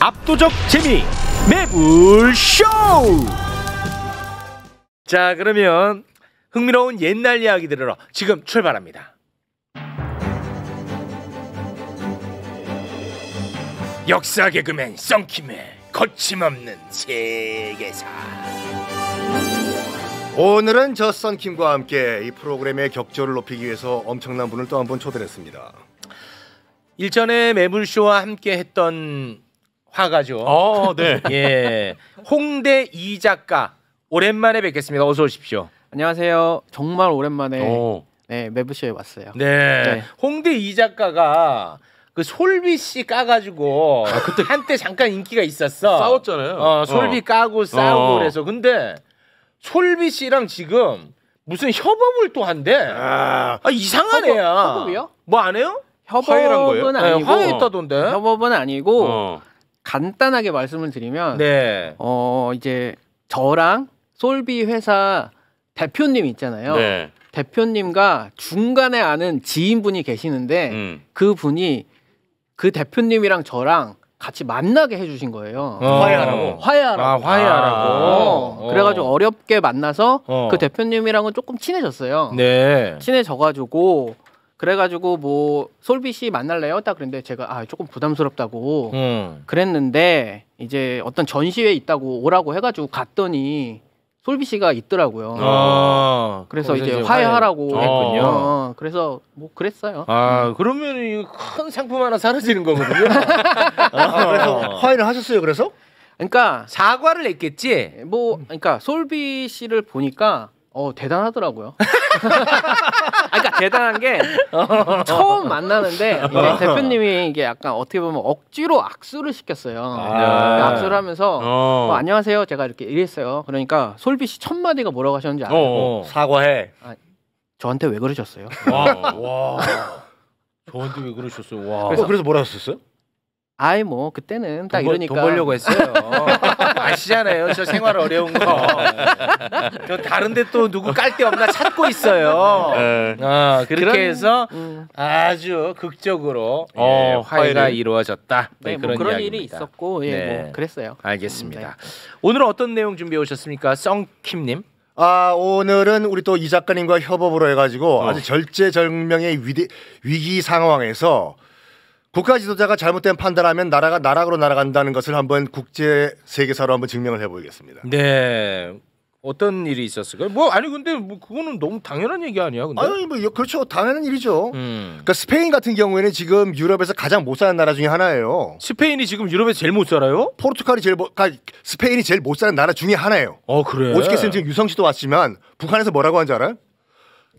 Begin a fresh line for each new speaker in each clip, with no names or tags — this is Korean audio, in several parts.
압도적 재미 매불쇼 자 그러면 흥미로운 옛날 이야기 들으러 지금 출발합니다 역사 개그맨 썬킴의 거침없는 세계사
오늘은 저 썬킴과 함께 이 프로그램의 격조를 높이기 위해서 엄청난 분을 또 한 번 초대했습니다 일전에 매불쇼와 함께 했던
화가죠. 어, 네. 예.
홍대 이 작가 오랜만에 뵙겠습니다. 어서 오십시오.
안녕하세요. 정말 오랜만에 오. 네, 매부쇼에 왔어요. 네. 네. 홍대 이 작가가 그 솔비 씨 까가지고 아, 그때 한때
잠깐 인기가 있었어. 싸웠잖아요. 어, 솔비 어. 까고 싸우고 어. 그래서 근데 솔비 씨랑 지금 무슨 협업을 또 한대. 아, 아 이상한 협업, 협업이요? 뭐 안 해요? 협업은 아니고 네, 화해했다던데.
협업은 아니고 어. 간단하게 말씀을 드리면 네. 어 이제 저랑 솔비 회사 대표님 있잖아요. 네. 대표님과 중간에 아는 지인분이 계시는데 음. 그 분이 그 대표님이랑 저랑 같이 만나게 해주신 거예요. 어. 화해하라고. 화해하라고. 아, 화해하라고. 어. 어. 그래가지고 어렵게 만나서 어. 그 대표님이랑은 조금 친해졌어요. 네. 친해져가지고 그래가지고 뭐 솔비 씨 만날래요? 딱 그런데 제가 아 조금 부담스럽다고 음. 그랬는데 이제 어떤 전시회 있다고 오라고 해가지고 갔더니 솔비 씨가 있더라고요. 아,
그래서 이제 화해하라고 화해. 했군요. 어,
어, 그래서 뭐 그랬어요. 아 음. 그러면 큰 상품 하나 사라지는 거거든요. 아, 그래서 화해를 하셨어요. 그래서? 그러니까 사과를 했겠지. 뭐 그러니까 솔비 씨를 보니까 어 대단하더라고요. 그러니까 대단한 게 처음 만나는데 이제 대표님이 이게 약간 어떻게 보면 억지로 악수를 시켰어요. 아~ 네. 그러니까 악수를 하면서 어. 어, 안녕하세요 제가 이렇게 이랬어요. 그러니까 솔비 씨첫 마디가 뭐라고 하셨는지 알고요 어, 어. 사과해. 아, 저한테 왜 그러셨어요? 와, 와. 저한테 왜 그러셨어요? 와. 그래서, 어, 그래서 뭐라 하셨어요? 아이 뭐 그때는 딱 돈, 이러니까 돈 벌려고 했어요. 아시잖아요. 저 생활 어려운 거.
네. 저 다른데 또 누구 깔 데 없나 찾고 있어요. 어, 그렇게 그런, 해서 음. 아주 극적으로 어, 예, 화해가 화해를. 이루어졌다. 네, 네, 그런, 뭐 그런 일이 있었고
예, 네. 뭐
그랬어요. 알겠습니다. 음, 네.
오늘은 어떤 내용 준비해 오셨습니까, 썬킴님? 아 오늘은 우리 또 이 작가님과 협업으로 해가지고 어. 아주 절제절명의 위대, 위기 상황에서 국가 지도자가 잘못된 판단하면 나라가 나락으로 날아간다는 것을 한번 국제 세계사로 한번 증명을 해보겠습니다.
네. 어떤 일이
있었을까요? 뭐 아니 근데 뭐 그거는 너무 당연한 얘기 아니야? 근데? 아니 뭐 그렇죠 당연한 일이죠. 음. 그러니까 스페인 같은 경우에는 지금 유럽에서 가장 못 사는 나라 중에 하나예요. 스페인이 지금 유럽에서 제일 못 살아요? 포르투갈이 제일 못, 그러니까 스페인이 제일 못 사는 나라 중에 하나예요. 어 그래. 오죽 지금 유성 씨도 왔지만 북한에서 뭐라고 한줄 알아요?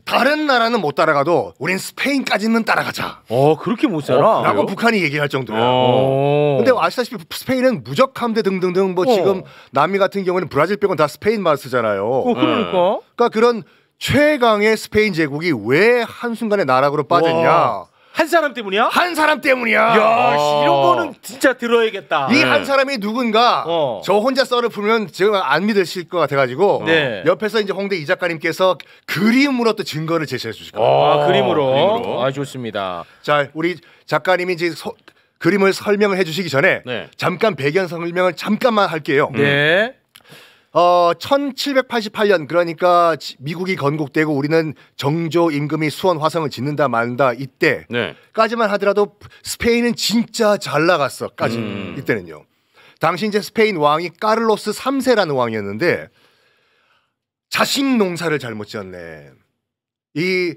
다른 나라는 못 따라가도 우린 스페인까지는 따라가자. 어 그렇게 못 어, 살아? 어, 라고 북한이 얘기할 정도야. 어. 근데 아시다시피 스페인은 무적 함대 등등등 뭐 어. 지금 남미 같은 경우는 브라질 빼곤 다 스페인 마스잖아요. 어, 그러니까. 네. 그러니까 그런 최강의 스페인 제국이 왜 한순간에 나락으로 빠졌냐? 와. 한 사람 때문이야? 한 사람 때문이야. 야, 어. 이런 거는 진짜 들어야겠다. 이한 네. 사람이 누군가 어. 저 혼자 썰을 풀면 지금 안 믿으실 것 같아가지고 어. 네. 옆에서 이제 홍대 이 작가님께서 그림으로 또 증거를 제시해 주실 거예요. 아, 어, 그림으로. 그림으로. 아, 좋습니다. 자, 우리 작가님이 이제 서, 그림을 설명을 해주시기 전에 네. 잠깐 배경 설명을 잠깐만 할게요. 네. 음. 어, 1788년 그러니까 미국이 건국되고 우리는 정조 임금이 수원 화성을 짓는다 만다 이때까지만 네. 하더라도 스페인은 진짜 잘 나갔어까지 음. 이때는요. 당시 이제 스페인 왕이 까를로스 3세라는 왕이었는데 자식 농사를 잘못 지었네. 이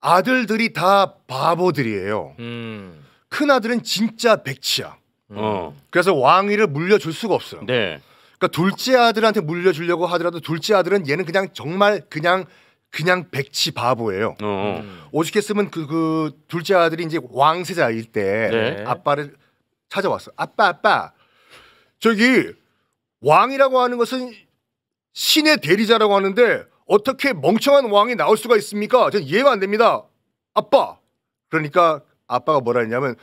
아들들이 다 바보들이에요. 음. 큰 아들은 진짜 백치야. 음. 그래서 왕위를 물려줄 수가 없어요. 네. 그러니까 둘째 아들한테 물려주려고 하더라도 둘째 아들은 얘는 그냥 정말 그냥 그냥 백치 바보예요. 어. 오죽했으면 그, 그 둘째 아들이 이제 왕세자일 때 네. 아빠를 찾아왔어. 아빠 아빠 저기 왕이라고 하는 것은 신의 대리자라고 하는데 어떻게 멍청한 왕이 나올 수가 있습니까? 전 이해가 안 됩니다. 아빠. 그러니까 아빠가 뭐라 했냐면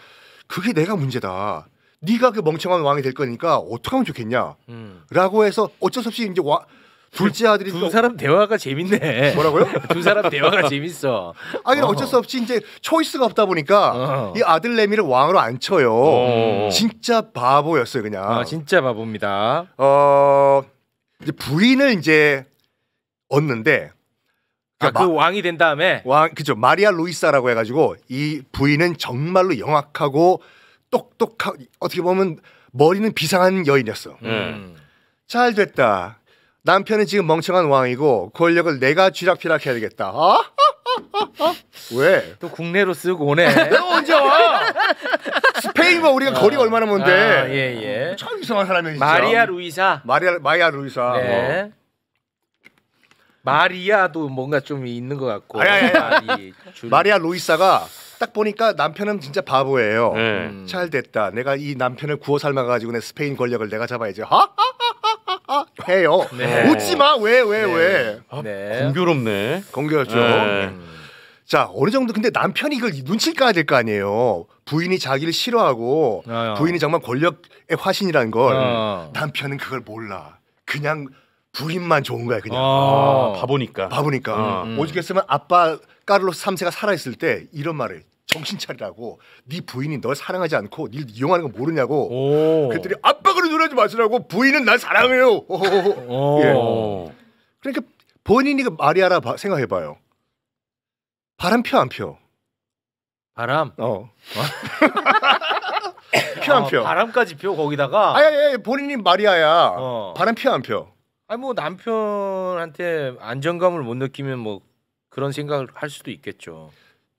그게 내가 문제다. 네가 그 멍청한 왕이 될 거니까 어떻게 하면 좋겠냐라고 음. 해서 어쩔 수 없이 이제 와 둘째 아들이 두 사람 대화가 재밌네. 뭐라고요? 두 사람 대화가
재밌어.
아니 어. 어쩔 수 없이 이제 초이스가 없다 보니까 어. 이 아들 내미를 왕으로 안 쳐요. 어. 진짜 바보였어요 그냥. 아, 진짜 바보입니다. 어 이제 부인을 이제 얻는데. 그러니까 아, 그 마, 왕이 된 다음에 왕 그죠 마리아 루이사라고 해가지고 이 부인은 정말로 영악하고 똑똑하 어떻게 보면 머리는 비상한 여인이었어. 음. 네. 잘 됐다. 남편은 지금 멍청한 왕이고 권력을 내가 쥐락펴락 해야 되겠다. 어? 왜? 또 국내로 쓰고 오네. 언제 와? 스페인과 뭐 우리가 어. 거리가 얼마나 먼데. 아, 예, 예. 참 이상한 사람이야 진짜. 마리아 루이사. 마리아 마리아 루이사. 네. 어. 마리아도 뭔가 좀 있는 것 같고. 아니, 아니, 아니. 마리아 루이사가 딱 보니까 남편은 진짜 바보예요. 네. 음. 잘 됐다. 내가 이 남편을 구워 삶아가지고 내 스페인 권력을 내가 잡아야지. 하하하하하 해요. 네. 웃지 마. 왜 왜 왜? 네. 왜. 아, 네. 공교롭네. 공교롭죠. 네. 음. 자 어느 정도 근데 남편이 이걸 눈치 까야 될 거 아니에요. 부인이 자기를 싫어하고 아야. 아. 부인이 정말 권력의 화신이라는 걸 아. 남편은 그걸 몰라. 그냥 부인만 좋은 거야 그냥. 아, 아 바보니까. 바보니까. 음, 음. 오죽했으면 아빠 까를로스 3세가 살아있을 때 이런 말을 정신 차리라고 네 부인이 널 사랑하지 않고 네 이용하는 거 모르냐고 오. 그랬더니 아빠 그런 소리 하지 마시라고 부인은 날 사랑해요 예. 그러니까 본인이 그 말이하라 생각해봐요 바람 펴안 펴? 바람? 어. 펴안 펴? 아, 바람까지 펴 거기다가? 아니, 아니, 아니 본인이 마리아야. 어. 바람 펴안 펴?
아니 뭐 남편한테 안정감을 못 느끼면 뭐 그런 생각을 할 수도 있겠죠.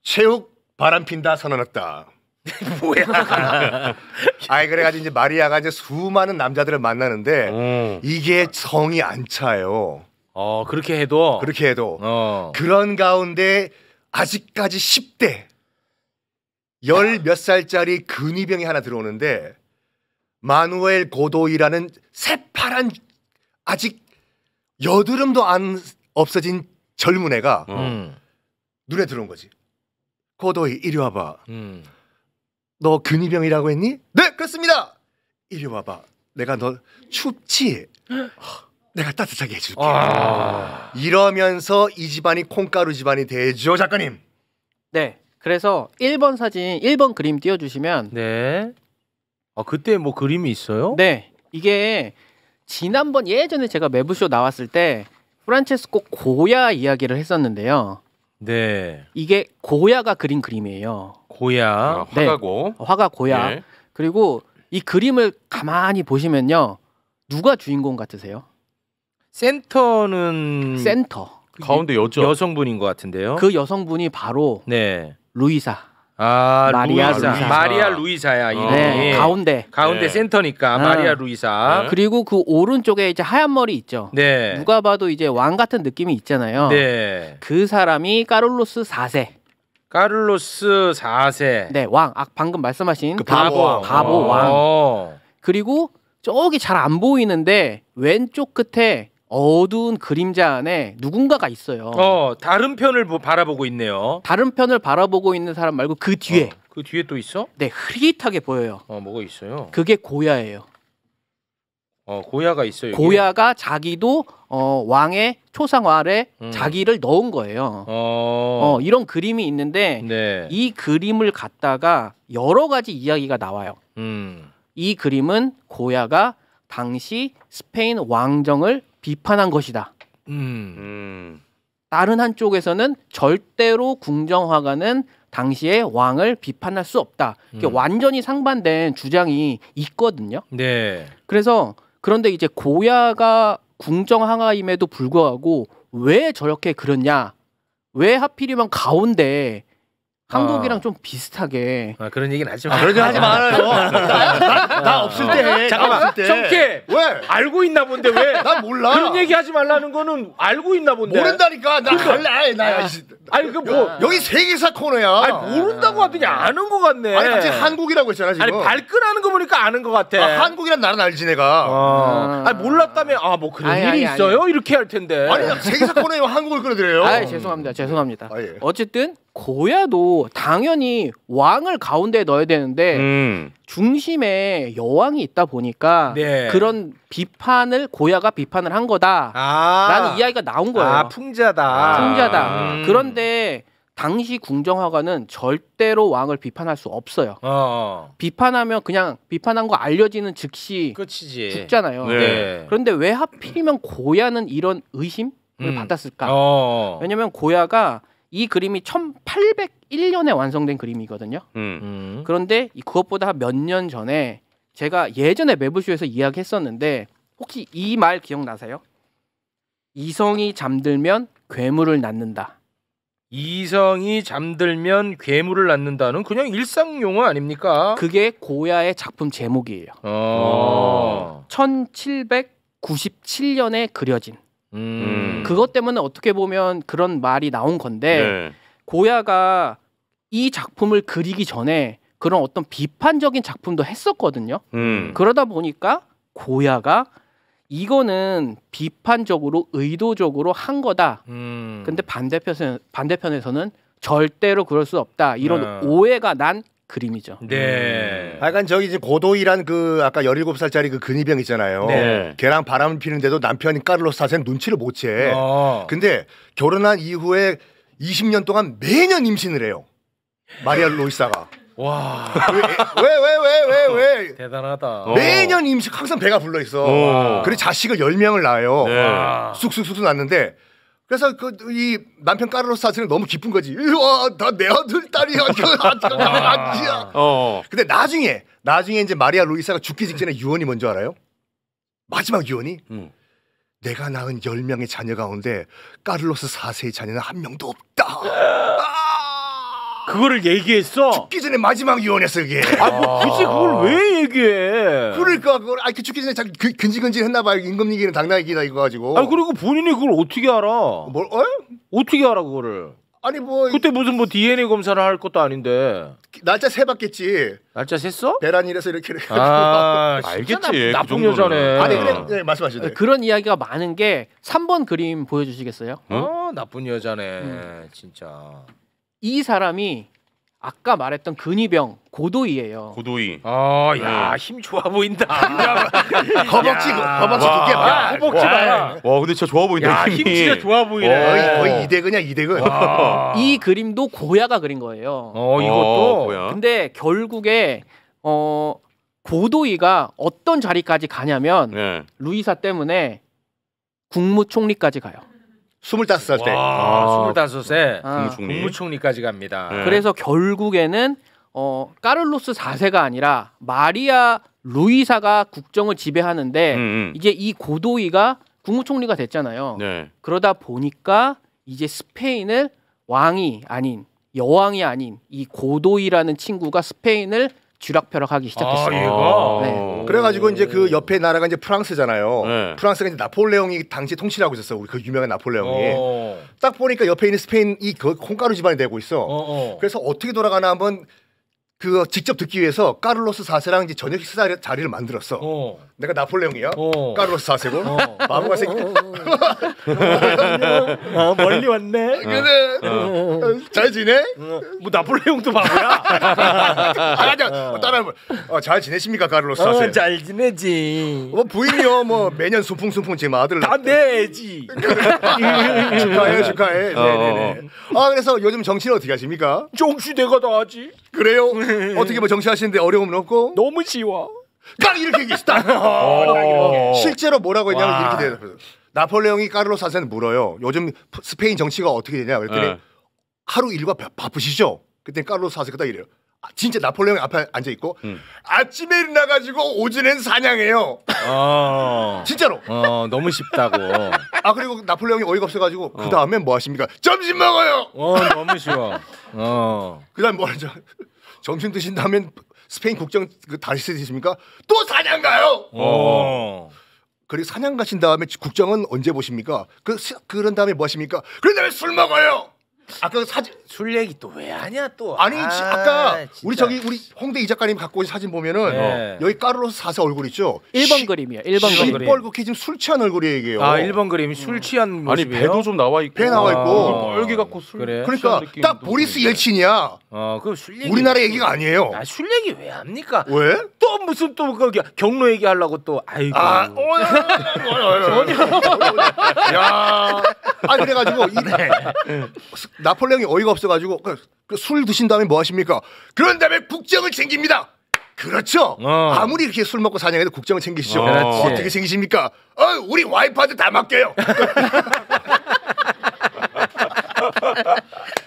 체육
바람 핀다 선언했다. 뭐야? 아이 그래가지고 이제 마리아가 이제 수많은 남자들을 만나는데 음. 이게 성이 안 차요. 어 그렇게 해도 그렇게 해도 어. 그런 가운데 아직까지 10대 열 몇 살짜리 근위병이 하나 들어오는데 마누엘 고도이라는 새파란 아직 여드름도 안 없어진 젊은 애가 음. 눈에 들어온 거지. 고도희 이리 와봐. 음. 너 근위병이라고 했니? 네 그렇습니다. 이리 와봐. 내가 너 춥지? 내가 따뜻하게 해줄게. 아... 이러면서 이 집안이 콩가루 집안이 되죠 작가님.
네. 그래서 1번 사진 1번 그림 띄워주시면 네. 아 그때 뭐 그림이 있어요? 네. 이게 지난번 예전에 제가 매부쇼 나왔을 때 프란체스코 고야 이야기를 했었는데요. 네. 이게 고야가 그린 그림이에요. 고야. 아, 네. 화가고. 네. 화가 고야. 네. 그리고 이 그림을 가만히 보시면요. 누가 주인공 같으세요? 센터는 센터. 가운데 여 여성분인
것 같은데요. 그
여성분이 바로 네.
루이사. 아, 마리아 루이사. 루이사. 마리아 루이사야. 어. 이 네, 가운데. 가운데 네.
센터니까
아. 마리아 루이사. 네. 그리고
그 오른쪽에 이제 하얀 머리 있죠. 네. 누가 봐도 이제 왕 같은 느낌이 있잖아요. 네. 그 사람이 까를로스 4세. 까를로스 4세. 네, 왕. 아, 방금 말씀하신 그 바보 바보, 바보 왕. 어. 그리고 저기 잘 안 보이는데 왼쪽 끝에 어두운 그림자 안에 누군가가 있어요. 어, 다른 편을 뭐 바라보고 있네요. 다른 편을 바라보고 있는 사람 말고 그 뒤에. 어, 그 뒤에 또 있어? 네, 흐릿하게 보여요. 어, 뭐가 있어요? 그게 고야예요. 어, 고야가 있어요. 여기? 고야가 자기도 어, 왕의 초상화에 음. 자기를 넣은 거예요. 어... 어 이런 그림이 있는데 네. 이 그림을 갖다가 여러 가지 이야기가 나와요. 음. 이 그림은 고야가 당시 스페인 왕정을 비판한 것이다. 음. 음. 다른 한쪽에서는 절대로 궁정화가는 당시에 왕을 비판할 수 없다. 이게 음. 완전히 상반된 주장이 있거든요. 네. 그래서 그런데 이제 고야가 궁정화가임에도 불구하고 왜 저렇게 그랬냐? 왜 하필이면 가운데 한국이랑 어. 좀 비슷하게. 아,
그런 얘기는 하지 마. 아, 그런 얘 하지 말아요. 나, 나, 없을 때 해. 잠깐만. 나 정케. 왜? 알고 있나 본데 왜? 난 몰라. 그런 얘기 하지 말라는 거는 알고
있나 본데. 모른다니까. 나 갈래. 나. 야. 아니 그 뭐 여기 세계사 코너야. 아니 모른다고 하더니 아는 것 같네. 아니 갑자기 한국이라고 했잖아 지금. 아니 발끈하는 거 보니까 아는 것 같아. 아, 한국이란 나는
알지
내가. 어. 아. 니
몰랐다면 아 뭐 그런 아니, 일이 아니, 있어요? 아니. 이렇게 할 텐데. 아니
세계사 코너에 한국을 끌어들여요. 아 죄송합니다. 죄송합니다. 예. 어쨌든 고야도 당연히 왕을 가운데 넣어야 되는데 음. 중심에 여왕이 있다 보니까 네. 그런 비판을 고야가 비판을 한 거다라는 아. 이야기가 나온 거예요. 아, 풍자다. 풍자다. 음. 그런데 당시 궁정화가는 절대로 왕을 비판할 수 없어요. 어, 어. 비판하면 그냥 비판한 거 알려지는 즉시 끝이지. 죽잖아요. 네. 네. 그런데 왜 하필이면 고야는 이런 의심을 음. 받았을까? 어. 어. 왜냐면 고야가 이 그림이 1801년에 완성된 그림이거든요. 음. 음. 그런데 그것보다 몇 년 전에 제가 예전에 매부쇼에서 이야기했었는데 혹시 이 말 기억나세요? 이성이 잠들면 괴물을 낳는다.
이성이 잠들면 괴물을
낳는다는 그냥 일상 용어 아닙니까? 그게 고야의 작품 제목이에요. 어. 1797년에 어. 그려진. 음. 그것 때문에 어떻게 보면 그런 말이 나온 건데 네. 고야가 이 작품을 그리기 전에 그런 어떤 비판적인 작품도 했었거든요. 음. 그러다 보니까 고야가 이거는 비판적으로 의도적으로 한 거다. 음. 근데 반대편 에서는 반대편에서는 절대로 그럴 수 없다. 이런 네. 오해가 난 그림이죠.
네.
약간 음. 저기 이제 고도이란 그 아까 17살짜리
그 근위병 있잖아요. 네. 걔랑 바람을 피는데도 남편인 까를로스 사세 눈치를 못 채. 어. 근데 결혼한 이후에 20년 동안 매년 임신을 해요. 마리아 로이사가. 와. 왜 왜 왜 왜 왜, 왜, 대단하다. 어. 매년 임신 항상 배가 불러 있어. 어. 그리고 자식을 10명을 낳아요. 네. 쑥쑥쑥쑥 낳는데 그래서 그이 남편 까르로스 사실은 너무 기쁜 거지. 와, 나내 아들 딸이야. 아들아야 어, 어. 근데 나중에 나중에 이제 마리아 루이사가 죽기 직전에 유언이 뭔지 알아요? 마지막 유언이 음. 내가 낳은 1 0명의 자녀 가운데 까르로스 4세의 자녀는 한 명도 없다. 그거를 얘기했어? 죽기 전에 마지막 유언이었어 그게. 아뭐 굳이 그걸 왜 얘기해? 그러니까 그걸 아 죽기 전에 자기 그, 근질근질 했나봐 임금 얘기는 당나 얘기다 이거 가지고. 아
그리고 본인이 그걸 어떻게 알아? 뭘? 어? 어떻게 알아 그거를? 아니 뭐 그때 무슨 뭐 DNA 검사를 할 것도
아닌데
날짜 세봤겠지. 날짜 셌어?
대란 이래서 이렇게 이렇게. 아 알겠지.
나, 쁜그 여자네. 아니 그래
네, 말씀하시죠. 아, 그런 이야기가 많은 게 3번 그림 보여주시겠어요? 어 나쁜
여자네 음. 진짜.
이 사람이 아까 말했던 근위병 고도이예요.
고도이. 아, 네. 야, 네. 힘 좋아 보인다.
허벅지 허벅지 두께 봐. 허벅지 봐.
와, 근데 진짜 좋아 보인다. 야, 힘이. 힘 진짜 좋아
보이네. 어. 거의, 거의 이대근이야, 이대근. 이 그림도 고야가 그린 거예요. 어, 이것도. 어, 고야. 근데 결국에 어 고도이가 어떤 자리까지 가냐면 네. 루이사 때문에 국무총리까지 가요. 25살 때. 와, 25세 아. 국무총리.
까지 갑니다. 네. 그래서
결국에는 어, 까를로스 4세가 아니라 마리아 루이사가 국정을 지배하는데 음음. 음. 이제 이 고도이가 국무총리가 됐잖아요. 네. 그러다 보니까 이제 스페인을 왕이 아닌 여왕이 아닌 이 고도이라는 친구가 스페인을 쥐락펴락하기 시작했어요. 아, 네. 그래가지고 이제
그 옆에 나라가 이제 프랑스잖아요. 네. 프랑스가 이제 나폴레옹이 당시 통치를 하고 있었어. 우리 그 유명한 나폴레옹이. 어. 딱 보니까 옆에 있는 스페인이 그 콩가루 집안이 되고 있어. 어, 어. 그래서 어떻게 돌아가나 한번 그 직접 듣기 위해서 까를로스 4세랑 이제 저녁 식사 자리를 만들었어. 어. 내가 나폴레옹이야. 어. 까르로스 4세고 어. 마모가 어, 생기. 어, 어, 어, 멀리
왔네. 아, 그래.
잘 지내? 뭐
나폴레옹도
바보야. 아니 뭐 따라 어, 잘 지내십니까 까르로스 4세? 잘 지내지. 뭐 부인이요 뭐 매년 순풍순풍 지금 아들. 다 내지. 축하해 축하해. 네네네. 아 그래서 요즘 정치 어떻게 하십니까? 정치 내가 다 하지. 그래요? 어떻게 뭐 정치하시는데 어려움은 없고? 너무 쉬워. 딱 이렇게 얘기했다. 어, 실제로 뭐라고 했냐면 와. 이렇게 대답해서 나폴레옹이 까르로 사세는 물어요. 요즘 스페인 정치가 어떻게 되냐 그랬더니 네. 하루 일과 바, 바쁘시죠? 그때 까르로 사세가 딱 이래요. 아, 진짜 나폴레옹 이 앞에 앉아 있고 음. 아침에 일어나가지고 오전엔 사냥해요. 어. 진짜로. 어, 너무 쉽다고. 아 그리고 나폴레옹이 어이가 없어가지고 어. 그 다음에 뭐 하십니까? 점심 먹어요. 어 너무 쉬워. 어. 그다음 에뭐 하죠? 점심 드신 다면 스페인 국정 그 다시 쓰십니까? 또 사냥 가요. 오. 어. 그리고 사냥 가신 다음에 국정은 언제 보십니까? 그 그런 다음에 뭐 하십니까? 그런
다음에 술 먹어요.
아까 그 사진 술 얘기 또
왜 하냐 또. 아니 아, 까
우리 저기 우리 홍대 이 작가님 갖고 온 사진 보면은 네. 여기 까르로스 사세 얼굴 있죠. 1번 시, 그림이요. 1번 그림. 시뻘겋게 지금 술 취한 얼굴이에요. 아 1번 어. 그림이 술 음. 취한 모습이에요. 아니 배도 좀
나와 있고. 배 나와 있고. 뻘개 아, 갖고 술. 그래. 그러니까 딱 보리스
옐친이야.
어그술 아, 얘기. 우리나라 얘기가 아니에요. 아, 술 얘기 왜 합니까? 왜? 또 무슨 또 거기 그 경로 얘기하려고
또 아이고. 아,
전혀. 야.
아 그래가지고 이, 네. 나폴레옹이 어이가 없어가지고 그, 그술 드신 다음에 뭐 하십니까? 그런 다음에 국정을 챙깁니다. 그렇죠. 어. 아무리 이렇게 술 먹고 사냥해도 국정을 챙기시죠. 어. 어떻게 챙기십니까? 어, 우리 와이프한테 다 맡겨요.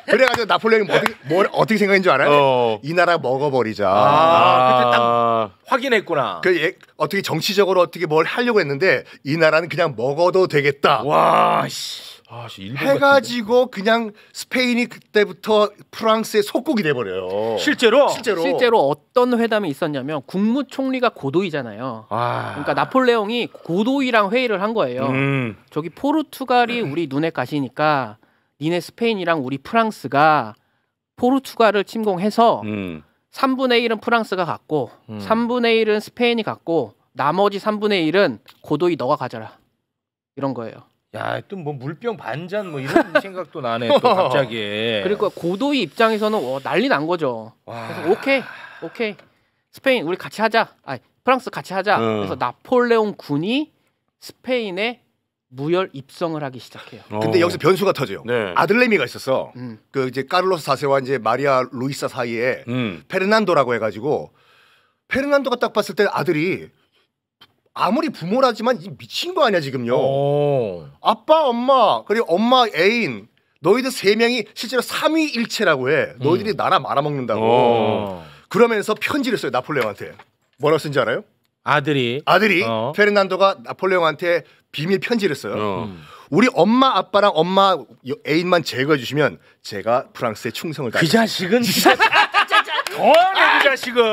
그래가지고 나폴레옹이 뭐 어떻게, 뭘 뭐 어떻게 생각한 줄 알아요? 어. 이 나라 먹어버리자. 아, 그때 딱 아. 확인했구나. 그 예, 어떻게 정치적으로 어떻게 뭘 하려고 했는데 이 나라는 그냥 먹어도 되겠다. 와, 씨. 아, 해가 지고 그냥 스페인이 그때부터 프랑스의 속국이 돼버려요. 실제로? 실제로 실제로
어떤 회담이 있었냐면 국무총리가 고도이잖아요. 아... 그러니까 나폴레옹이 고도이랑 회의를 한 거예요. 음... 저기 포르투갈이 우리 눈에 가시니까 니네 스페인이랑 우리 프랑스가 포르투갈을 침공해서 음... 3분의 1은 프랑스가 갖고 음. 3분의 1은 스페인이 갖고 나머지 3분의 1은 고도이 너가 가져라 이런 거예요. 야, 또 뭐 물병 반잔 뭐 이런 생각도
나네 또 갑자기. 그리고
고도의 입장에서는 와, 어, 난리 난 거죠. 와. 그래서 오케이, 오케이, 스페인 우리 같이 하자. 아, 프랑스 같이 하자. 어. 그래서 나폴레옹 군이 스페인에 무혈 입성을 하기 시작해요. 어. 근데 여기서
변수가 터져요. 네. 아들내미가 있었어. 음. 그 이제 카를로스 사세와 이제 마리아 루이사 사이에 음. 페르난도라고 해가지고 페르난도가 딱 봤을 때 아들이 아무리 부모라지만 미친 거 아니야 지금요. 오. 어. 아빠, 엄마 그리고 엄마 애인 너희들 세 명이 실제로 3위일체라고 해. 음. 너희들이 음. 나라 말아먹는다고. 오. 어. 그러면서 편지를 써요 나폴레옹한테. 뭐라고 쓴지 알아요? 아들이 아들이 어. 페르난도가 나폴레옹한테 비밀 편지를 써요. 어. 음. 우리 엄마 아빠랑 엄마 애인만 제거해 주시면 제가 프랑스에 충성을 그 자식은 더하네 그 아! 자식은.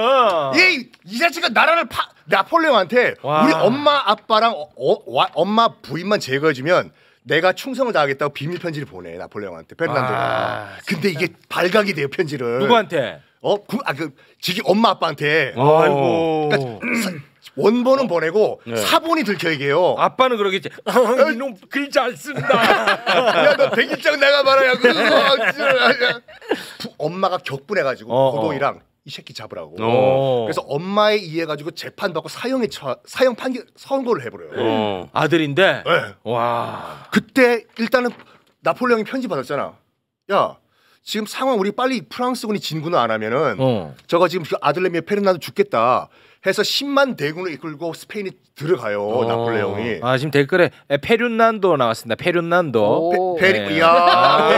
이, 예, 이 자식은 나라를 파 나폴레옹한테 와. 우리 엄마 아빠랑 어, 어, 와, 엄마 부인만 제거해주면 내가 충성을 다하겠다고 비밀 편지를 보내 나폴레옹한테 페르난도 아, 근데 이게 발각이 돼요 편지를. 누구한테? 어, 그, 아, 그, 지기 엄마 아빠한테. 아이고. 그러니까, 원본은 어. 보내고 네. 사본이 들켜얘기해요 아빠는 그러겠지. 아, 어? 이놈 글자 안 쓴다.
야너 대기장 나가봐라. 야그
엄마가 격분해가지고 어, 고동이랑 이 새끼 잡으라고. 오. 어. 그래서 엄마의 이해 가지고 재판 받고 사형에 처, 사형 판결 선고를 해버려요. 오. 어. 아들인데. 네. 와. 그때 일단은 나폴레옹이 편지 받았잖아. 야. 지금 상황 우리 빨리 프랑스군이 진군을 안 하면은 어. 저거 지금 그 아들내미 의 페르난도 죽겠다. 해서 10만 대군을 이끌고 스페인이 들어가요. 어. 나폴레옹이.
아 지금 댓글에 에, 페륜난도 나왔습니다. 페륜난도.
페, 페리, 네. 이야. 아.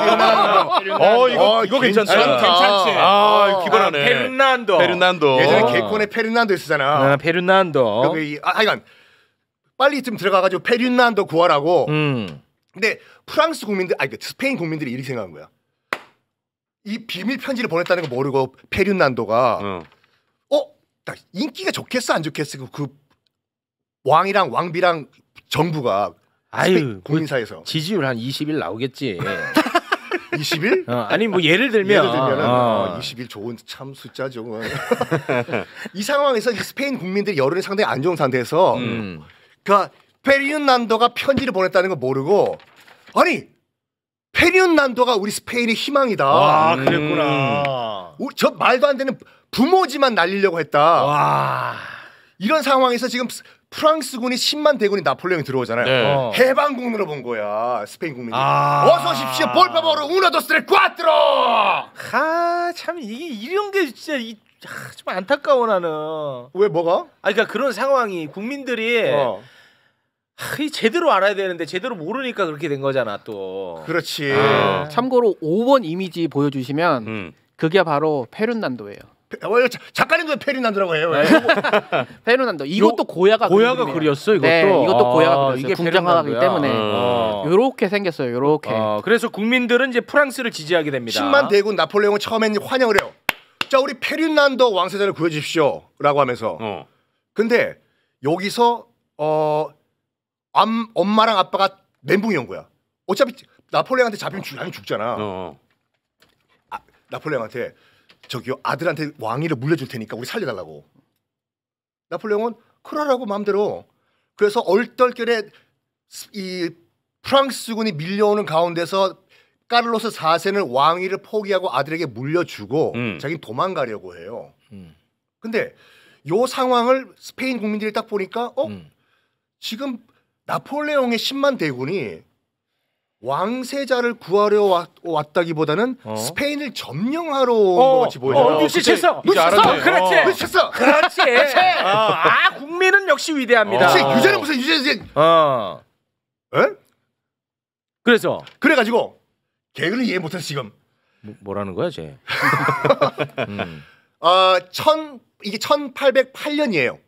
페륜난도. 어 이거 아, 이거 괜찮다. 괜찮지. 아, 아 기발하네. 아, 페륜난도. 페륜난도. 예전에 개콘에
페륜난도 있었잖아. 아, 페륜난도. 여기 아, 이여간 빨리 좀 들어가가지고 페륜난도 구하라고. 음. 근데 프랑스 국민들 아니 그 스페인 국민들이 이렇게 생각한 거야. 이 비밀 편지를 보냈다는 거 모르고 페륜난도가. 음. 인기가 좋겠어 안 좋겠어 그, 그 왕이랑 왕비랑 정부가 아유 뭐 국민사에서 지지율 한 20일 나오겠지. 20일? 어, 아니 뭐 예를 들면 예를 들면 어. 20일 어, 좋은 참 숫자죠. 이 상황에서 스페인 국민들이 여론이 상당히 안 좋은 상태에서 음. 그러니까 페리온난도가 편지를 보냈다는 걸 모르고 아니 페리온난도가 우리 스페인의 희망이다. 아 그랬구나. 음. 저 말도 안 되는 부모지만 날리려고 했다. 와. 이런 상황에서 지금 프랑스군이 10만 대군이 나폴레옹이 들어오잖아요. 네. 어. 어. 해방군으로 본 거야. 스페인 국민이. 아 어서 오십시오. 볼파바로우나도스레 꽈트로. 하, 참 이게 이런
게 진짜 이, 하, 좀 안타까워 나는. 왜 뭐가? 아 그러니까 그런 상황이 국민들이 어. 하, 제대로 알아야 되는데 제대로 모르니까 그렇게 된 거잖아 또.
그렇지. 아. 참고로 5번 이미지 보여주시면 음. 그게 바로 페룬난도예요. 어, 어, 작가님도 페르난도라고 해요. 페르난도. 네. 이것도 고야가 고야가 그렸어 이것도. 네, 이것도 아, 고야가 그렸어요. 이게 궁장하기 때문에 이렇게 어. 아. 생겼어요. 이렇게. 아,
그래서 국민들은 이제 프랑스를 지지하게 됩니다. 10만 대군 나폴레옹은 처음엔 환영을 해요. 자, 우리 페르난도 왕세자를 구해 주십시오라고 하면서. 어. 근데 여기서 어 암, 엄마랑 아빠가 멘붕이 온 거야. 어차피 나폴레옹한테 잡히면 죽, 잖아 어. 아, 나폴레옹한테 저기요 아들한테 왕위를 물려줄 테니까 우리 살려달라고. 나폴레옹은 그러라고 마음대로. 그래서 얼떨결에 이 프랑스군이 밀려오는 가운데서 까를로스 4세는 왕위를 포기하고 아들에게 물려주고 음. 자기는 도망가려고 해요. 음. 근데 요 상황을 스페인 국민들이 딱 보니까 어 음. 지금 나폴레옹의 10만 대군이 왕세자를 구하러 왔다기보다는 어? 스페인을 점령하러 온 어, 것 같이 보이잖 눈치챘어. 눈치챘어. 어. 그렇지. 눈치챘어. 그렇지. 그렇지. 아. 아 국민은 역시 위대합니다.
어. 어. 유죄는 무슨 유죄
유죄. 어. 에? 그래서 그래가지고 개그를 이해 못해 지금 뭐, 라는 거야 쟤. 음. 어, 천 이게 1808년이에요.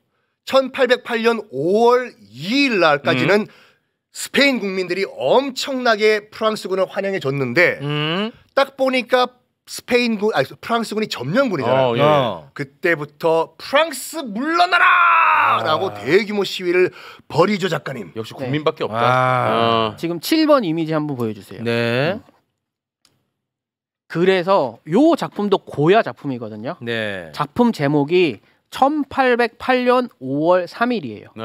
1808년 5월 2일 날까지는 음. 스페인 국민들이 엄청나게 프랑스군을 환영해 줬는데 음. 딱 보니까 스페인군 아니 프랑스군이 점령군이잖아. 어, 예. 어. 그때부터 프랑스 물러나라라고 아. 대규모
시위를 벌이죠 작가님. 역시 네. 국민밖에 네. 없다. 아. 아. 지금 7번 이미지 한번 보여주세요. 네. 음. 그래서 요 작품도 고야 작품이거든요. 네. 작품 제목이 1808년 5월 3일이에요.
네.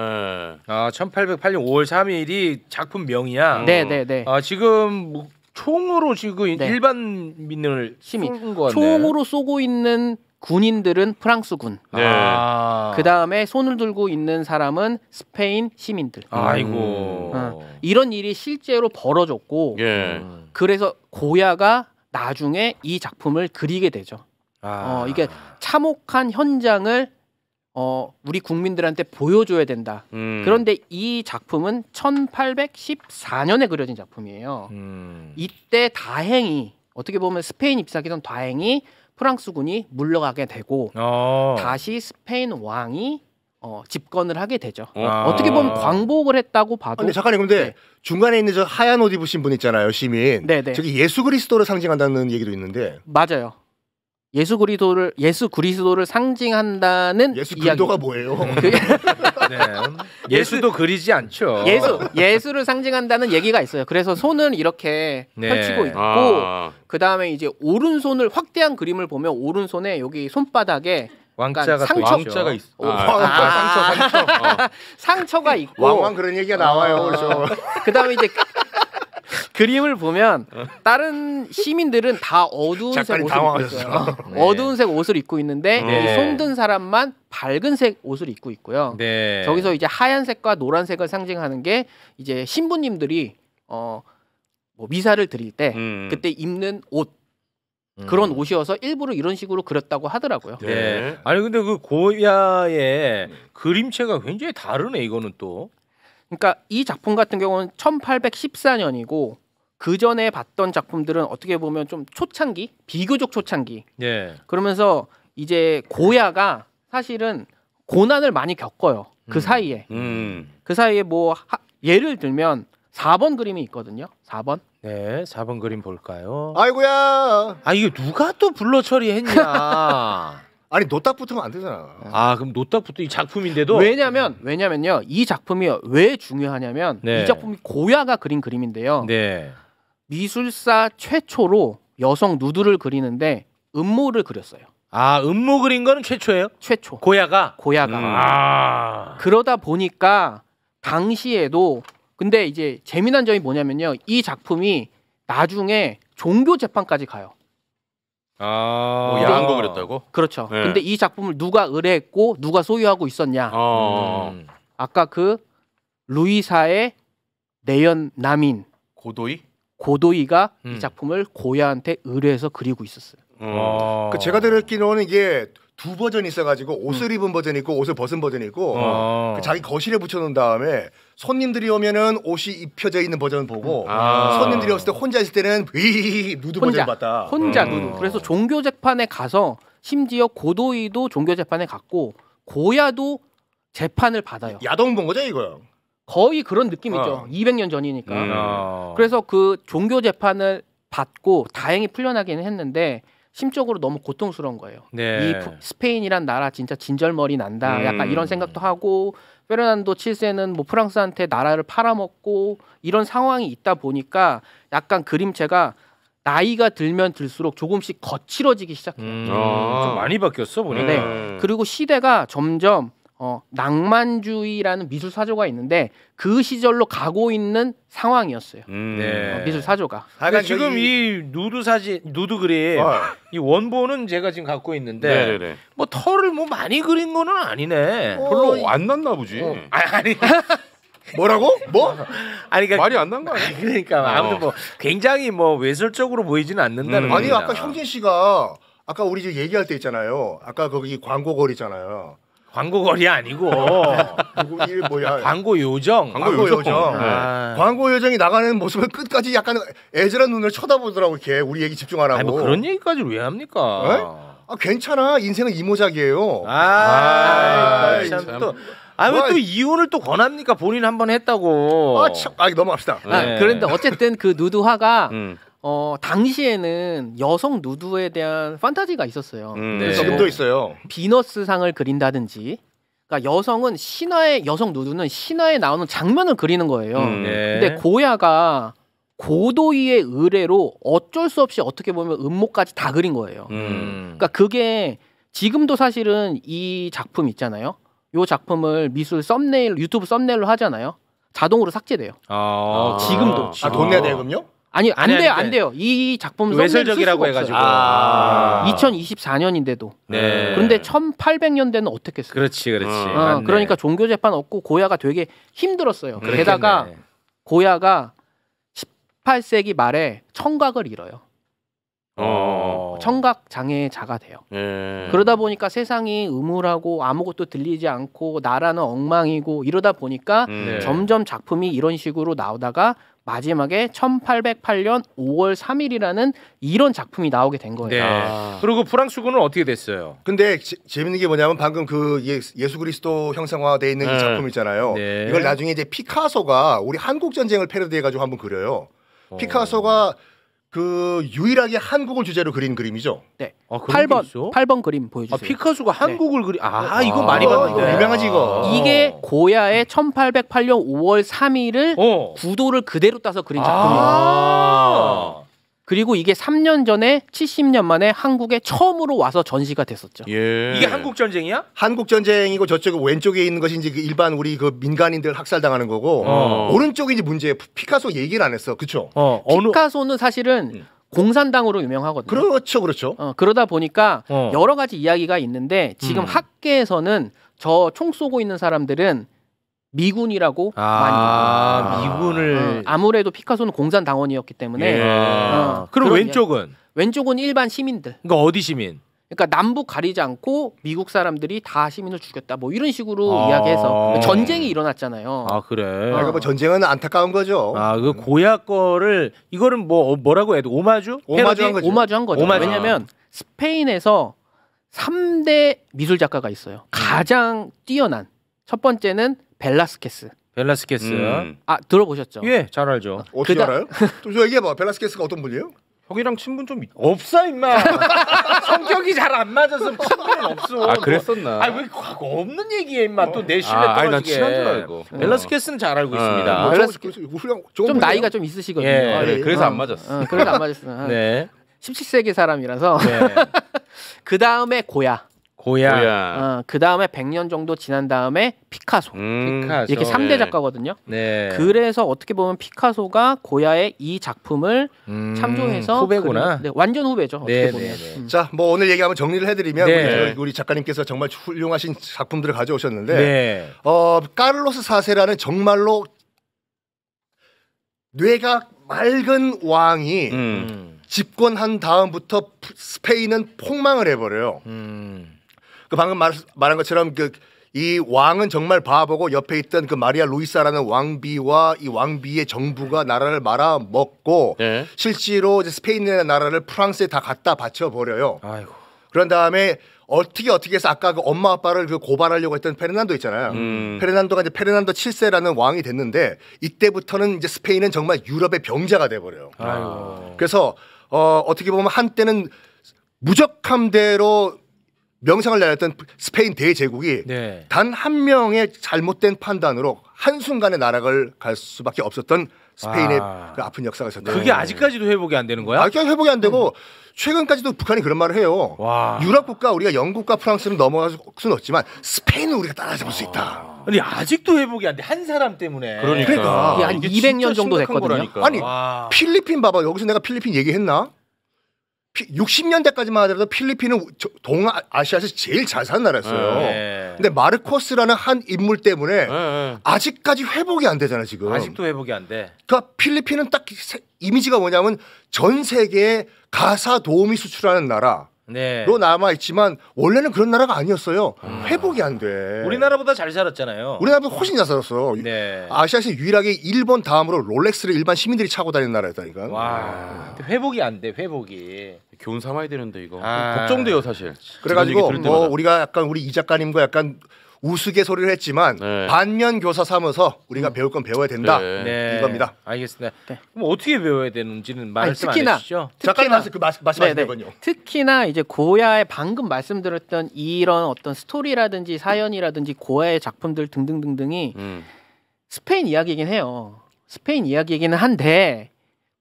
아, 1808년 5월 3일이 작품명이야. 음. 네, 네, 네. 아, 지금
뭐 총으로 지금 네.
일반민을 쏘는 거 총으로
쏘고 있는 군인들은 프랑스군. 네. 아. 그 다음에 손을 들고 있는 사람은 스페인 시민들. 음. 아이고. 음. 이런 일이 실제로 벌어졌고, 예. 음. 그래서 고야가 나중에 이 작품을 그리게 되죠. 아. 어, 이게 참혹한 현장을 어, 우리 국민들한테 보여줘야 된다. 음. 그런데 이 작품은 1814년에 그려진 작품이에요. 음. 이때 다행히 어떻게 보면 스페인 입사기던 다행히 프랑스군이 물러가게 되고 어. 다시 스페인 왕이 어, 집권을 하게 되죠. 아. 어떻게 보면 광복을 했다고 봐도. 근데 잠깐요.
근데 네. 중간에 있는 저 하얀 옷 입으신 분 있잖아요,
시민. 네네. 네. 저기 예수 그리스도를 상징한다는 얘기도 있는데. 맞아요. 예수 그리스도를 예수 그리스도를 상징한다는 예수 그리스도가 뭐예요? 그,
네. 예수도 그리지 않죠. 예수
예수를 상징한다는 얘기가 있어요. 그래서 손은 이렇게 네. 펼치고 있고 아. 그 다음에 이제 오른손을 확대한 그림을 보면 오른손에 여기 손바닥에 왕자가 상처. 가 있어. 아, 아, 그러니까 아, 상처 상처 어. 상처가 있고 왕왕 그런 얘기가 나와요. 그 그다음에 이제 그림을 보면 어. 다른 시민들은 다 어두운색 옷을 당황하셨어요. 입고 있어요. 네. 어두운색 옷을 입고 있는데 네. 이 송든 사람만 밝은색 옷을 입고 있고요. 네. 저기서 이제 하얀색과 노란색을 상징하는 게 이제 신부님들이 어뭐 미사를 드릴 때 음. 음. 그때 입는 옷 음. 그런 음. 옷이어서 일부러 이런 식으로 그렸다고 하더라고요. 네. 네. 아니 근데 그 고야의 음. 그림체가 굉장히 다르네 이거는 또. 그러니까 이 작품 같은 경우는 1814년이고 그 전에 봤던 작품들은 어떻게 보면 좀 초창기, 비교적 초창기. 예. 그러면서 이제 고야가 사실은 고난을 많이 겪어요. 그 음. 사이에. 음. 그 사이에 뭐 하, 예를 들면 4번 그림이 있거든요. 4번. 네, 4번 그림 볼까요?
아이고야.
아이게 누가 또블러 처리했냐. 아니 노딱 붙으면 안 되잖아.
아 그럼 노딱 붙은 이 작품인데도
왜냐면 왜냐면요 이 작품이 왜 중요하냐면 네. 이 작품이 고야가 그린 그림인데요. 네. 미술사 최초로 여성 누드를 그리는데 음모를 그렸어요. 아 음모 그린 거는 최초예요? 최초. 고야가. 고야가. 음. 아. 그러다 보니까 당시에도 근데 이제 재미난 점이 뭐냐면요. 이 작품이 나중에 종교 재판까지 가요.
아, 뭐 야한 거 그렸다고?
그렇죠. 네. 근데 이 작품을 누가 의뢰했고 누가 소유하고 있었냐? 아. 음. 아까 그 루이사의 내연 남인 고도이? 고도이가 음. 이 작품을 고야한테 의뢰해서 그리고 있었어요. 어. 그 제가 들었기로는
이게 두 버전이 있어가지고 옷을 음. 입은 버전이 있고 옷을 벗은 버전이 있고 아. 그 자기 거실에 붙여놓은 다음에 손님들이 오면은 옷이 입혀져 있는 버전 을 보고 음. 아. 손님들이 없을 때 혼자 있을 때는
휘 누드 버전 봤다. 혼자 음. 누드. 그래서 종교 재판에 가서 심지어 고도이도 종교 재판에 갔고 고야도 재판을 받아요. 야동 본 거죠 이거요? 거의 그런 느낌이죠. 어. 200년 전이니까. 음. 어. 그래서 그 종교 재판을 받고 다행히 풀려나기는 했는데 심적으로 너무 고통스러운 거예요. 네. 이 스페인이란 나라 진짜 진절머리 난다. 음. 약간 이런 생각도 하고 페르난도 7세는 뭐 프랑스한테 나라를 팔아먹고 이런 상황이 있다 보니까 약간 그림체가 나이가 들면 들수록 조금씩 거칠어지기 시작해요. 음. 음. 아, 많이
바뀌었어 보니까. 네. 그리고
시대가 점점 어, 낭만주의라는 미술 사조가 있는데 그 시절로 가고 있는 상황이었어요.
음. 어, 네. 어, 미술
사조가. 근 지금 이...
이 누드 사진, 누드 그림 어. 이 원본은 제가 지금 갖고 있는데 네네네. 네, 네. 뭐 털을 뭐 많이 그린 거는 아니네. 어, 별로 이... 안 났나 보지. 어. 아, 아니.
뭐라고? 뭐?
아니 그러니까, 말이 안 난 거 아니야? 그러니까 아무튼 뭐 굉장히 뭐 외설적으로 보이지는 않는다는 음. 아니 아까
형진 씨가 아까 우리 이제 얘기할 때 있잖아요. 아까 거기 광고 거리잖아요. 광고거리 아니고
광고 뭐야? 광고
요정. 광고 요정. 네. 아. 광고 요정이 나가는 모습을 끝까지 약간 애절한 눈을 쳐다보더라고 걔 우리 얘기 집중하라고. 아니 뭐 그런
얘기까지 왜 합니까? 에? 네?
아 괜찮아 인생은 이모작이에요. 아, 아, 아 참, 또. 아왜또 이혼을 또
권합니까 본인 한번
했다고. 아, 참, 아 넘어갑시다. 아, 네. 그런데
어쨌든 그 누드화가 음. 어 당시에는 여성 누드에 대한 판타지가 있었어요. 음, 네. 지금도 뭐 있어요. 비너스 상을 그린다든지 그러니까 여성은 신화의 여성 누드는 신화에 나오는 장면을 그리는 거예요. 음, 네. 근데 고야가 고도의 의뢰로 어쩔 수 없이 어떻게 보면 음모까지 다 그린 거예요. 음. 그러니까 그게 지금도 사실은 이 작품 있잖아요. 요 작품을 미술 썸네일 유튜브 썸네일로 하잖아요. 자동으로 삭제돼요.
아, 지금도. 아, 돈 내야 되요
아니 안 돼요 안 돼요 이 작품 외설적이라고 해가지고 아~ 2024년인데도
네. 그런데
1800년대는 어떻게 했어요?
그렇지 그렇지 어, 그러니까
종교 재판 없고 고야가 되게 힘들었어요. 그렇겠네. 게다가 고야가 18세기 말에 청각을 잃어요. 어, 어, 어. 어. 청각 장애 자가 돼요. 예. 그러다 보니까 세상이 음울하고 아무것도 들리지 않고 나라는 엉망이고 이러다 보니까 음. 네. 점점 작품이 이런 식으로 나오다가 마지막에 1808년 5월 3일이라는 이런 작품이 나오게 된 거예요. 네. 아.
그리고 프랑스군은 어떻게 됐어요? 근데 지, 재밌는 게 뭐냐면 방금 그 예, 수 그리스도 형상화돼 있는 네. 이 작품 있잖아요. 네. 이걸 나중에 이제 피카소가 우리 한국 전쟁을 패러디해 가지고 한번 그려요. 피카소가 그 유일하게 한국을 주제로 그린 그림이죠.
네. 아, 8번
8번 그림 보여주세요. 아, 피카소가 네. 한국을 네. 그리 아, 아 이거 많이 아, 봤는데 유명하지 이거. 이게
고야의 1808년 5월 3일을 어. 구도를 그대로 따서 그린 작품이에요. 아. 그리고 이게 3년 전에 70년 만에 한국에 처음으로 와서 전시가 됐었죠.
예. 이게 한국 전쟁이야? 한국 전쟁이고 저쪽 왼쪽에 있는 것인지그 일반 우리 그 민간인들
학살당하는 거고 어. 오른쪽이 이제 문제. 피카소 얘기를 안 했어. 그렇죠? 어, 피카소는 사실은 음. 공산당으로 유명하거든요. 그렇죠, 그렇죠. 어, 그러다 보니까 어. 여러 가지 이야기가 있는데 지금 음. 학계에서는 저 총 쏘고 있는 사람들은 미군이라고 아, 많이 아, 미군을 어, 아무래도 피카소는 공산 당원이었기 때문에 예. 어, 그럼 왼쪽은 왼쪽은 일반 시민들 그러니까 어디 시민 그러니까 남북 가리지 않고 미국 사람들이 다 시민을 죽였다 뭐 이런 식으로 아~ 이야기해서 전쟁이 일어났잖아요.
아 그래. 아, 그러니까 뭐 전쟁은 안타까운 거죠. 아그 고약 거를 이거는 뭐 어,
뭐라고 해도 오마주? 오마주한 거죠. 오마주한 거죠. 오마주. 왜냐하면 스페인에서 3대 미술 작가가 있어요. 음. 가장 뛰어난 첫 번째는 벨라스케스. 벨라스케스. 음. 아 들어보셨죠? 예, 잘 알죠. 어. 어떻게 그다... 알아요?
좀 얘기해봐. 벨라스케스가 어떤 분이에요? 형이랑 친분 좀 없어 임마 성격이 잘 안 맞아서
친분 아, 없어 아 그랬었나 아왜
과거 없는 얘기야 임마 어. 또내 신뢰 아, 떨어지게 알고 어. 벨라스케스는 잘 알고 어. 있습니다 뭐, 벨라스케스 훌륭 좀 나이가 좀 있으시거든요 예, 아, 예. 그래서 안 어. 맞았어 그래서 안 맞았어 네 17세기 사람이라서 네. 그 다음에 고야
고야. 고야.
어, 그 다음에 100년 정도 지난 다음에 피카소. 음, 피카소. 이렇게 3대 작가거든요. 네. 그래서 어떻게 보면 피카소가 고야의 이 작품을 음, 참조해서 후배구나. 그리고, 네, 완전 후배죠. 어떻게 네, 네, 보면.
음. 자, 뭐 오늘 얘기 한번 정리를
해드리면 우리,
우리, 작가님께서 정말 훌륭하신 작품들을 가져오셨는데 어, 카를로스 사세라는 정말로 뇌가 맑은 왕이 음. 집권한 다음부터 스페인은 폭망을 해버려요. 음. 그 방금 말, 말한 것처럼 그 이 왕은 정말 바보고 옆에 있던 그 마리아 루이사라는 왕비와 이 왕비의 정부가 나라를 말아먹고 네. 실제로 이제 스페인의 나라를 프랑스에 다 갖다 바쳐버려요. 아이고. 그런 다음에 어떻게 어떻게 해서 아까 그 엄마 아빠를 그 고발하려고 했던 페르난도 있잖아요. 음. 페르난도가 이제 페르난도 7세라는 왕이 됐는데 이때부터는 이제 스페인은 정말 유럽의 병자가 돼 버려요. 그래서 어 어떻게 보면 한때는 무적함대로 명상을 내렸던 스페인 대제국이 네. 단한 명의 잘못된 판단으로 한순간에 나락을 갈 수밖에 없었던 스페인의 아. 그 아픈 역사가 있었다. 그게 네. 아직까지도 회복이 안 되는 거야? 아직까지 회복이 안 되고 음. 최근까지도 북한이 그런 말을 해요. 와. 유럽 국가 우리가 영국과 프랑스는 넘어갈 수는 없지만 스페인은 우리가 따라잡을 수 아. 있다. 아니 아직도 회복이 안 돼 한 사람 때문에. 그러니까, 그러니까. 한 200년 정도 됐거든요. 거라니까. 아니 와. 필리핀 봐봐 여기서 내가 필리핀 얘기했나? 60년대까지만 하더라도 필리핀은 동아시아에서 제일 잘 사는 나라였어요. 네. 근데 마르코스라는 한 인물 때문에 네. 네. 아직까지 회복이 안 되잖아 요 지금. 아직도
회복이 안 돼.
그러니까 필리핀은 딱 이미지가 뭐냐면 전 세계에 가사 도우미 수출하는 나라. 네. 로 남아 있지만 원래는 그런 나라가 아니었어요. 아. 회복이 안 돼.
우리나라보다 잘 살았잖아요.
우리나라보다 훨씬 잘 살았어. 네. 아시아에서 유일하게 일본 다음으로 롤렉스를 일반 시민들이 차고 다니는 나라였다니까. 와. 회복이 안 돼. 회복이. 교훈 삼아야 되는데 이거 아. 걱정돼요 사실. 그래가지고 뭐 우리가 약간 우리 이 작가님과 약간 우스갯소리를 했지만 네. 반면 교사 삼아서 우리가 음. 배울 건 배워야 된다
네. 네. 이겁니다. 알겠습니다. 네. 그럼 어떻게 배워야 되는지는 말씀
아니, 특히나, 잠깐 그 말씀 하시 건요. 네, 네. 특히나 이제 고야의 방금 말씀드렸던 이런 어떤 스토리라든지 사연이라든지 고야의 작품들 등등등등이 음. 스페인 이야기이긴 해요. 스페인 이야기이기는 한데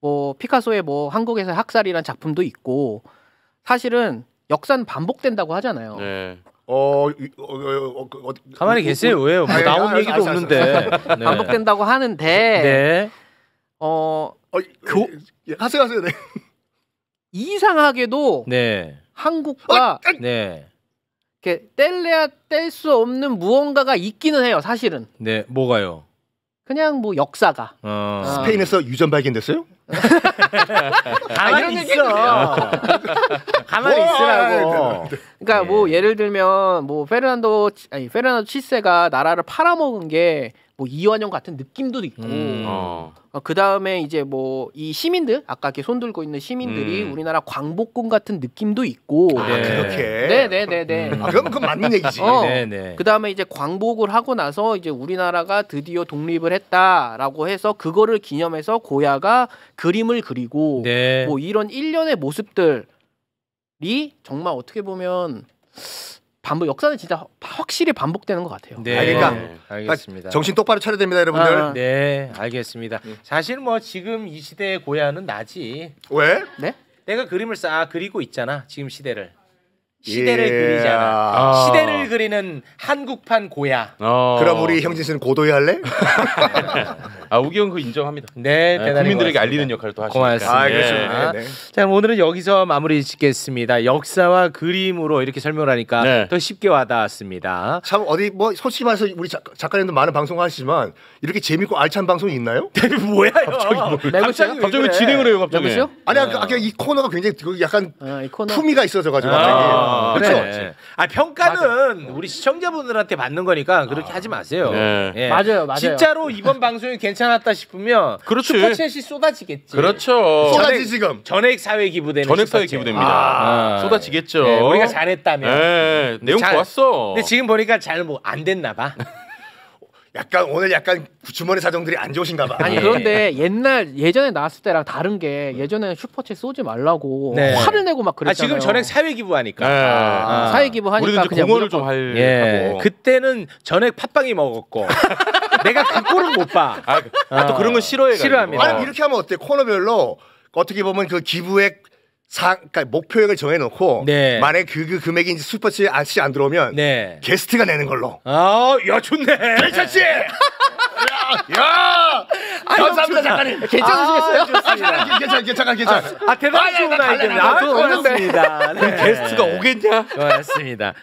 뭐 피카소의 뭐 한국에서 학살이란 작품도 있고 사실은 역사는 반복된다고 하잖아요.
어 어, 어, 어, 어, 어 가만히 어, 계세요. 왜요? 뭐 아, 예, 예, 나온 아 얘기도 아 없는데
네. 반복된다고 하는데 네. 어, 교... 예, 예, 하세요 하세요. 네. 이상하게도 네. 한국과 아, 네. 이렇게 뗄래야 뗄 수 없는 무언가가 있기는 해요. 사실은.
네, 뭐가요?
그냥 뭐 역사가
어. 아. 스페인에서 유전 발견됐어요?
가만히 있어. 가만히 있으라고. 어. 그러니까 예. 뭐 예를 들면 뭐 페르난도 아니 페르난도 7세가 나라를 팔아먹은 게뭐 이완용 같은 느낌도 있고 음. 어. 어, 그 다음에 이제 뭐 이 시민들 아까 이렇게 손 들고 있는 시민들이 음. 우리나라 광복군 같은 느낌도 있고 아, 네. 그렇게 네네네네 음. 아, 그럼 그 맞는 얘기지 어. 그 다음에 이제 광복을 하고 나서 이제 우리나라가 드디어 독립을 했다라고 해서 그거를 기념해서 고야가 그림을 그리고 네. 뭐 이런 일련의 모습들이 정말 어떻게 보면 반복 역사는 진짜 확실히 반복되는 것 같아요. 네, 아, 그러니까 네, 아, 그러니까 알겠습니다. 정신 똑바로 차려야 됩니다, 여러분들. 아,
네, 알겠습니다. 네. 사실 뭐 지금 이 시대의 고야는 나지. 왜? 네? 내가 그림을 싹 그리고 있잖아, 지금 시대를. 시대를 예. 그리잖아.
아. 시대를
그리는 한국판 고야. 어. 그럼 우리
형진 씨는 고도에 할래?
아 우기 형그 인정합니다. 네, 네 국민들에게 알리는 역할을 하시니까. 고맙습니다. 아, 예. 네, 네. 자 그럼 오늘은 여기서 마무리 짓겠습니다. 역사와 그림으로 이렇게 설명 하니까
네. 더 쉽게 와닿았습니다. 참 어디 뭐 솔직히 말해서 우리 작, 가님도 많은 방송 하시지만 이렇게 재밌고 알찬 방송이 있나요? 네, 뭐야 갑자기 뭐, 네, 갑자기, 갑자기 왜 진행을 해요 갑자기? 아니 아까 아. 이 코너가 굉장히 그 약간 아, 이 코너? 품위가 있어서 가지고. 아. 아, 그렇죠. 네.
아 평가는 맞아. 우리 시청자분들한테 받는 거니까 그렇게 아, 하지 마세요. 네. 예. 맞아요, 맞아요. 진짜로 이번 방송이 괜찮았다 싶으면 그렇지. 슈퍼챗이 쏟아지겠지. 그렇죠. 쏟아지 지금 전액 사회 기부되는 전액 사회 기부됩니다. 아. 아, 쏟아지겠죠. 네, 우리가 잘했다면. 예, 내용 잘, 좋았어. 근데 지금
보니까 잘뭐안 됐나 봐. 약간 오늘 약간 주머니 사정들이 안 좋으신가 봐. 아니 예. 그런데
옛날 예전에 나왔을 때랑 다른 게 예전에 슈퍼챗 쏘지 말라고 네. 화를 내고 막 그랬잖아요. 아, 지금 전액
사회 기부하니까. 네. 아, 아 사회
기부하니까 그냥 공을 좀 할. 예.
그때는 전액 팥빵이 먹었고.
내가
그 꼴은 못 봐.
아, 또 어. 그런 거 싫어해. 싫어합니다. 아니 이렇게
하면 어때? 코너별로 어떻게 보면 그 기부액 상, 그러니까 목표액을 정해놓고 네. 만약 그, 그 금액이 이제 슈퍼치 아시 안 들어오면 네. 게스트가 내는 걸로. 아, 야 좋네. 괜찮지? 야, 야. 아 감사합니다 작가님. 괜찮으시겠어요? 아, 괜찮괜찮 괜찮아.
아, 대단하시구나 이제. 아, 오셨습 아, 아, 네. 게스트가 오겠냐?
고맙습니다.